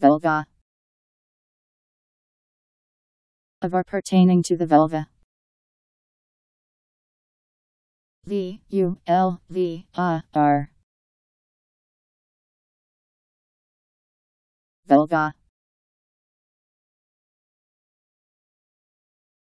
Velva. Of or pertaining to the vulva. V U L V A R. Velva.